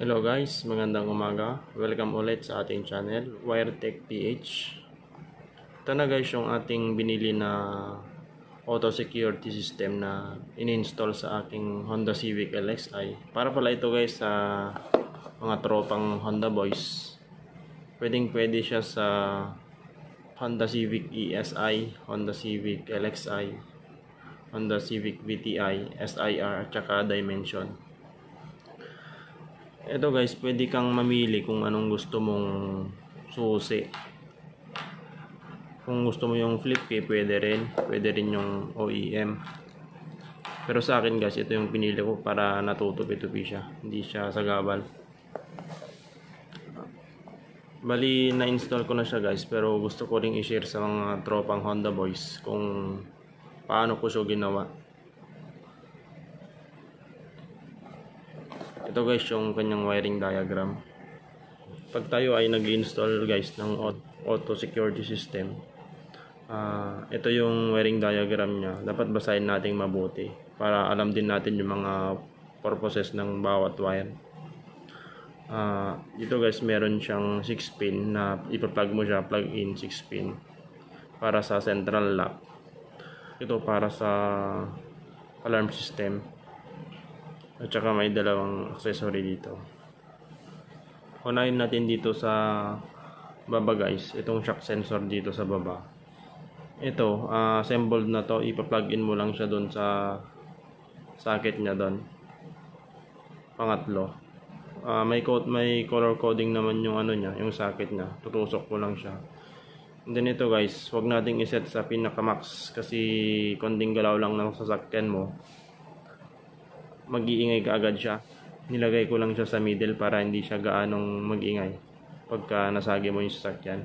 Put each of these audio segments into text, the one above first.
Hello guys, magandang umaga. Welcome ulit sa ating channel, WireTech PH. Ito na guys yung ating binili na auto security system na ininstall sa aking Honda Civic LXi. Para pala ito guys sa mga tropang Honda boys. Pwedeng pwede siya sa Honda Civic ESI, Honda Civic LXi, Honda Civic VTI, SIR at saka Dimension. Ito guys, pwede kang mamili kung anong gusto mong susi. Kung gusto mo yung flip key, pwede rin. Pwede rin yung OEM. Pero sa akin guys, ito yung pinili ko para natutupi-tupi siya. Hindi siya sagabal. Bali, na-install ko na siya guys. Pero gusto ko ring i-share sa mga tropang Honda boys kung paano ko siya ginawa. ito guys yung kanyang wiring diagram pag tayo ay nag-install guys ng auto security system uh, ito yung wiring diagram niya dapat basahin natin mabuti para alam din natin yung mga purposes ng bawat wire uh, ah, ito guys meron siyang 6 pin na ipa-plug mo siya plug in 6 pin para sa central lock ito para sa alarm system at saka may dalawang accessory dito. Unahin natin dito sa baba guys. Itong shock sensor dito sa baba. Ito, uh, assembled na to. Ipa-plug in mo lang siya doon sa socket niya doon. Pangatlo. Uh, may coat, may color coding naman yung ano niya, yung socket niya. Tutusok ko lang siya. And then ito guys, wag nating iset sa pinaka max kasi konting galaw lang ng sasakyan mo mag-iingay ka agad siya. Nilagay ko lang siya sa middle para hindi siya gaanong mag-ingay pagka nasagi mo yung start yan.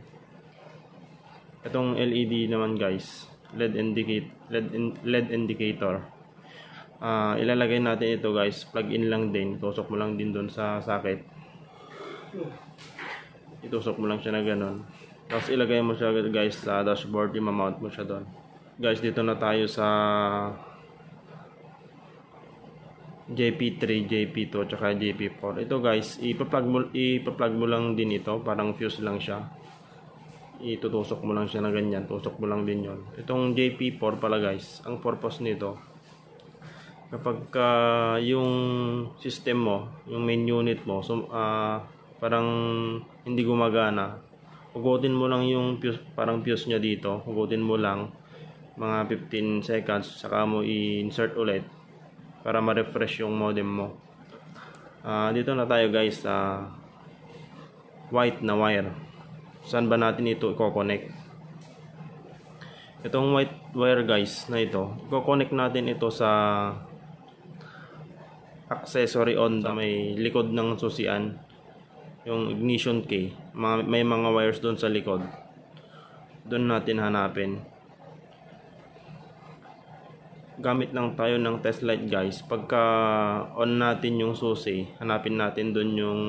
Itong LED naman guys, LED, indicate, LED, in, LED indicator. Uh, ilalagay natin ito guys, plug in lang din, tusok mo lang din doon sa socket. Itusok mo lang siya na ganun. Tapos ilagay mo siya guys sa dashboard, i-mount mo siya doon. Guys, dito na tayo sa JP3, JP2, tsaka JP4. Ito guys, ipa-plug mo, ipa mo lang din ito. Parang fuse lang siya. Itutusok mo lang siya na ganyan. Tusok mo lang din yon. Itong JP4 pala guys, ang purpose nito, kapag uh, yung system mo, yung main unit mo, so, uh, parang hindi gumagana, hugutin mo lang yung fuse, parang fuse niya dito. Hugutin mo lang mga 15 seconds, saka mo i-insert ulit para ma-refresh yung modem mo uh, dito na tayo guys sa uh, white na wire saan ba natin ito i-connect itong white wire guys na ito i-connect natin ito sa accessory on sa may likod ng susian yung ignition key may mga wires doon sa likod doon natin hanapin gamit lang tayo ng test light guys pagka on natin yung susi hanapin natin dun yung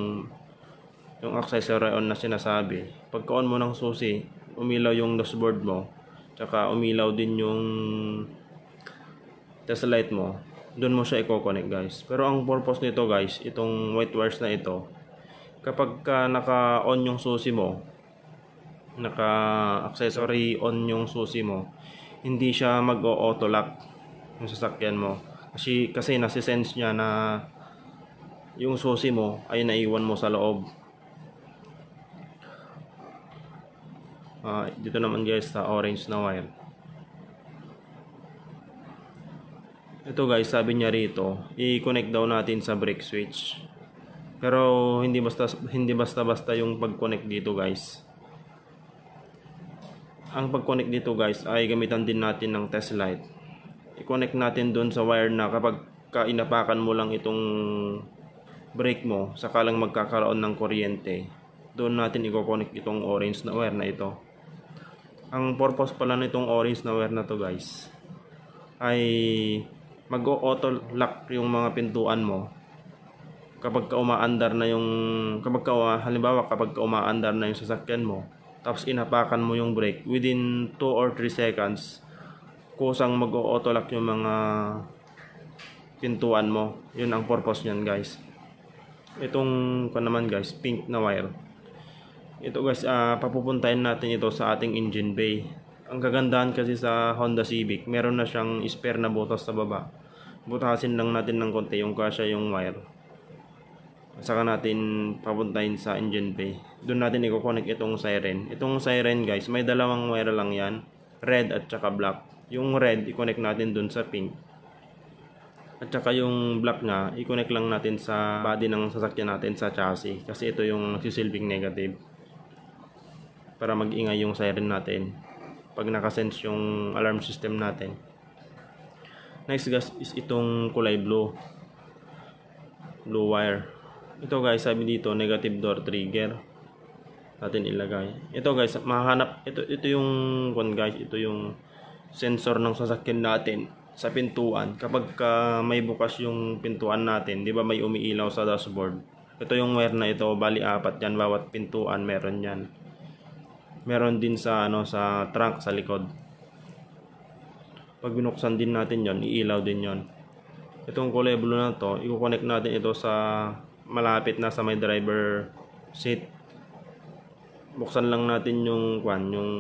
yung accessory on na sinasabi pagka on mo ng susi umilaw yung dashboard mo tsaka umilaw din yung test light mo dun mo siya i-connect guys pero ang purpose nito guys itong white wires na ito kapag ka naka on yung susi mo naka accessory on yung susi mo hindi siya mag-auto lock yung sasakyan mo kasi kasi nasi-sense niya na yung susi mo ay naiwan mo sa loob uh, dito naman guys sa orange na wire ito guys sabi niya rito i-connect daw natin sa brake switch pero hindi basta hindi basta basta yung pag-connect dito guys ang pag-connect dito guys ay gamitan din natin ng test light i-connect natin doon sa wire na kapag kainapakan mo lang itong brake mo saka magkakaroon ng kuryente doon natin i-connect itong orange na wire na ito ang purpose pala nitong orange na wire na to guys ay mag-auto lock yung mga pintuan mo kapag ka umaandar na yung kapag ka, ah, halimbawa kapag ka umaandar na yung sasakyan mo tapos inapakan mo yung brake within 2 or 3 seconds kusang mag-autolock yung mga pintuan mo. Yun ang purpose niyan guys. Itong ko naman guys, pink na wire. Ito guys, uh, papupuntahin natin ito sa ating engine bay. Ang kagandahan kasi sa Honda Civic, meron na siyang spare na butas sa baba. Butasin lang natin ng konti yung kasya yung wire. Saka natin papuntahin sa engine bay. Doon natin i-connect itong siren. Itong siren guys, may dalawang wire lang yan. Red at saka black yung red i-connect natin dun sa pink at saka yung black nga i-connect lang natin sa body ng sasakyan natin sa chassis kasi ito yung nagsisilbing negative para magingay yung siren natin pag nakasens yung alarm system natin next guys is itong kulay blue blue wire ito guys sabi dito negative door trigger natin ilagay ito guys mahanap ito ito yung one guys ito yung sensor ng sasakyan natin sa pintuan kapag uh, may bukas yung pintuan natin, 'di ba may umiilaw sa dashboard. Ito yung wire na ito, bali apat 'yan bawat pintuan meron 'yan. Meron din sa ano sa trunk sa likod. Pag binuksan din natin 'yon, iilaw din 'yon. Itong kulay blue na to, i-connect natin ito sa malapit na sa may driver seat. Buksan lang natin yung kwan, yung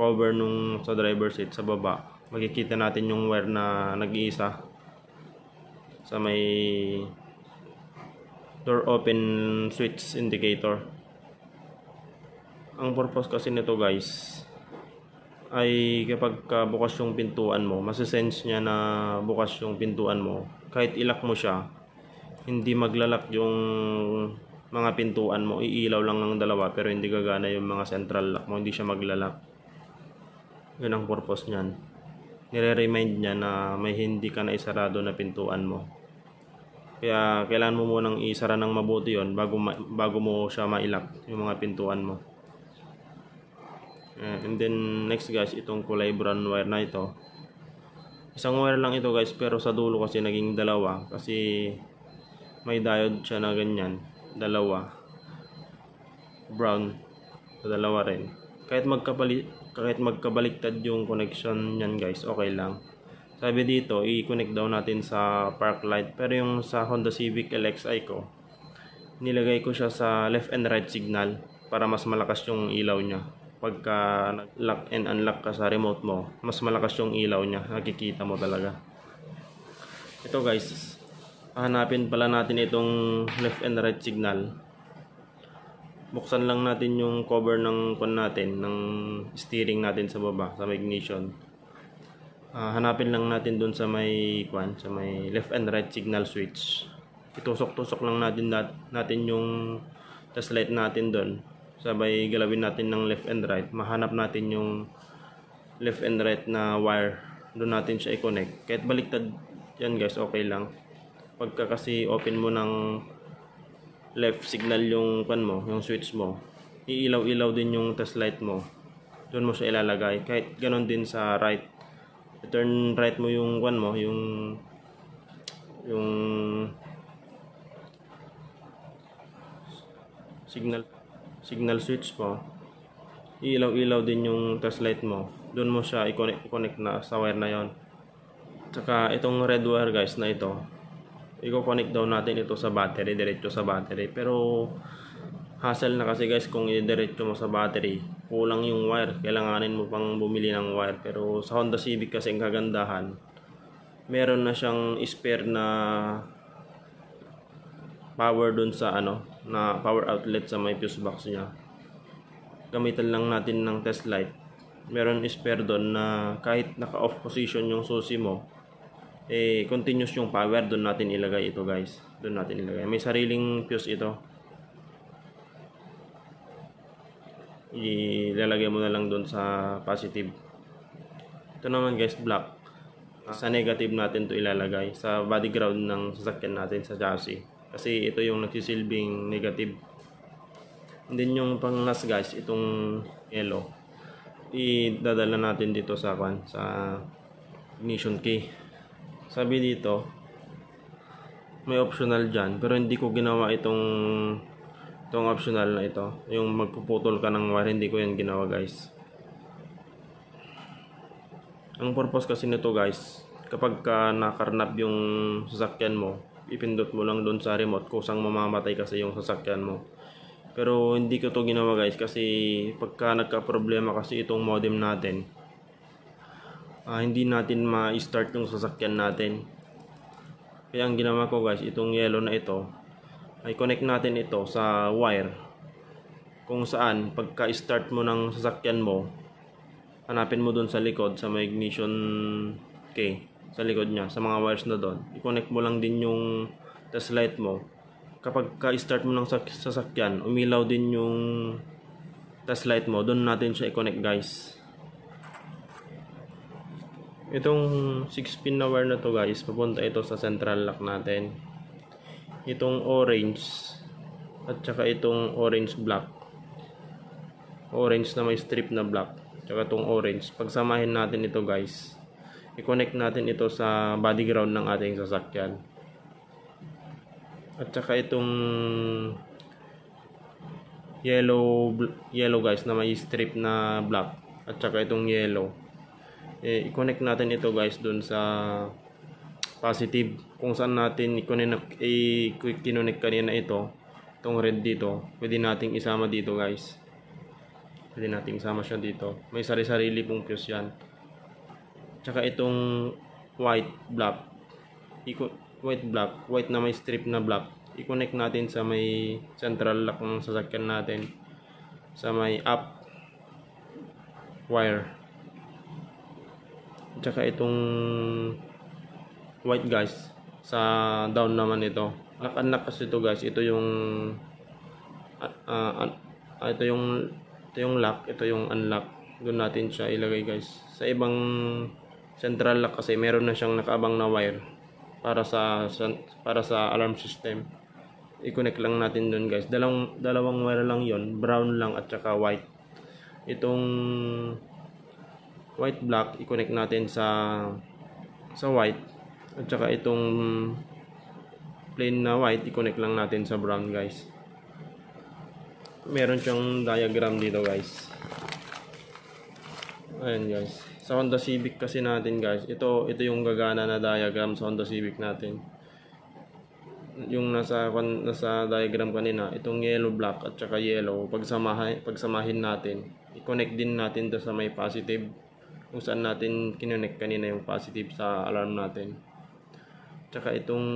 cover nung sa driver seat sa baba makikita natin yung wire na nag-iisa sa may door open switch indicator ang purpose kasi nito guys ay kapag bukas yung pintuan mo masisense niya na bukas yung pintuan mo kahit ilak mo siya hindi maglalak yung mga pintuan mo iilaw lang ng dalawa pero hindi gagana yung mga central lock mo hindi siya maglalak yun ang purpose niyan. Nire-remind niya na may hindi ka na isarado na pintuan mo. Kaya kailangan mo munang isara ng mabuti yon bago, ma bago mo siya mailak yung mga pintuan mo. Eh, and then next guys, itong kulay brown wire na ito. Isang wire lang ito guys pero sa dulo kasi naging dalawa kasi may diode siya na ganyan. Dalawa. Brown. So, dalawa rin. Kahit magkapali kahit magkabaliktad yung connection niyan guys, okay lang. Sabi dito, i-connect daw natin sa park light. Pero yung sa Honda Civic LXi ko, nilagay ko siya sa left and right signal para mas malakas yung ilaw niya. Pagka lock and unlock ka sa remote mo, mas malakas yung ilaw niya. Nakikita mo talaga. Ito guys, hanapin pala natin itong left and right signal buksan lang natin yung cover ng kon natin ng steering natin sa baba sa ignition uh, hanapin lang natin dun sa may kwan sa may left and right signal switch itusok-tusok lang natin nat natin yung test light natin dun sabay galawin natin ng left and right mahanap natin yung left and right na wire doon natin siya i-connect kahit baliktad yan guys okay lang pagka kasi open mo ng left signal yung pan mo, yung switch mo. Iilaw-ilaw din yung test light mo. Doon mo siya ilalagay. Kahit ganun din sa right. Turn right mo yung pan mo, yung yung signal signal switch mo. Iilaw-ilaw din yung test light mo. Doon mo siya i-connect, i-connect na sa wire na yon. Tsaka itong red wire guys na ito, i-connect daw natin ito sa battery, diretso sa battery. Pero hassle na kasi guys kung i-diretso mo sa battery. Kulang yung wire, kailanganin mo pang bumili ng wire. Pero sa Honda Civic kasi ang kagandahan, meron na siyang spare na power dun sa ano, na power outlet sa may fuse box niya. Gamitan lang natin ng test light. Meron spare doon na kahit naka-off position yung susi mo, eh, continuous yung power, doon natin ilagay ito guys. Doon natin ilagay. May sariling fuse ito. Ilalagay mo na lang doon sa positive. Ito naman guys, black. Sa negative natin to ilalagay. Sa body ground ng sasakyan natin, sa chassis. Kasi ito yung nagsisilbing negative. And then yung pang last guys, itong yellow. Idadala natin dito sa, sa ignition key sabi dito may optional dyan pero hindi ko ginawa itong itong optional na ito yung magpuputol ka ng wire hindi ko yan ginawa guys ang purpose kasi nito guys kapag ka nakarnap yung sasakyan mo ipindot mo lang doon sa remote kusang mamamatay kasi yung sasakyan mo pero hindi ko to ginawa guys kasi pagka nagka problema kasi itong modem natin uh, hindi natin ma-start yung sasakyan natin kaya ang ginawa ko guys itong yellow na ito ay connect natin ito sa wire kung saan pagka start mo ng sasakyan mo hanapin mo dun sa likod sa may ignition key sa likod niya sa mga wires na doon i-connect mo lang din yung test light mo kapag ka-start mo ng sasakyan umilaw din yung test light mo doon natin siya i-connect guys Itong 6 pin na wire na to guys, papunta ito sa central lock natin. Itong orange at saka itong orange black. Orange na may strip na black. Tsaka itong orange. Pagsamahin natin ito guys. I-connect natin ito sa body ground ng ating sasakyan. At saka itong yellow yellow guys na may strip na black at saka itong yellow eh, i-connect natin ito guys dun sa positive kung saan natin i-connect i-connect kanina ito itong red dito pwede nating isama dito guys pwede nating isama siya dito may sari-sarili pong fuse yan tsaka itong white black white black white na may strip na black i-connect natin sa may central lock ng sasakyan natin sa may up wire tsaka itong white guys sa down naman ito anak-anak kasi ito guys ito yung uh, uh, ito yung ito yung lock ito yung unlock doon natin siya ilagay guys sa ibang central lock kasi meron na siyang nakaabang na wire para sa para sa alarm system i-connect lang natin doon guys dalawang dalawang wire lang yon brown lang at saka white itong white black i-connect natin sa sa white at saka itong plain na white i-connect lang natin sa brown guys meron siyang diagram dito guys ayan guys sa Honda Civic kasi natin guys ito ito yung gagana na diagram sa Honda Civic natin yung nasa nasa diagram kanina itong yellow black at saka yellow pagsamahin pagsamahin natin i-connect din natin do sa may positive kung saan natin kinonect kanina yung positive sa alarm natin. Tsaka itong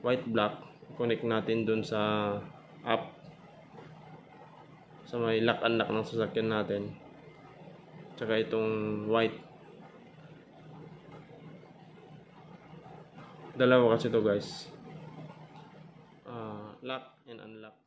white block, connect natin dun sa app sa may lock and lock ng sasakyan natin. Tsaka itong white. Dalawa kasi to guys. Uh, lock and unlock.